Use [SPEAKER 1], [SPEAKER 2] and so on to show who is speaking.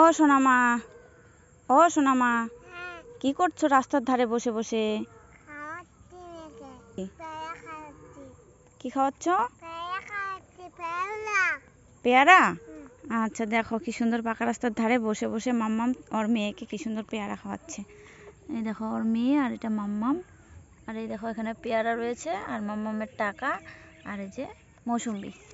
[SPEAKER 1] ও সোনামা ও সোনামা কি করছো রাস্তার ধারে বসে বসে কি খাওয়াচ্ছ পেয়ারা আচ্ছা দেখো কি সুন্দর পাকা রাস্তার ধারে বসে বসে মাম্মাম ওর মেয়েকে কি সুন্দর পেয়ারা খাওয়াচ্ছে এই দেখো ওর মেয়ে আর এটা মাম্মাম আর এই দেখো এখানে পেয়ারা রয়েছে আর মাম্মামের টাকা আর এই যে মৌসুম্বি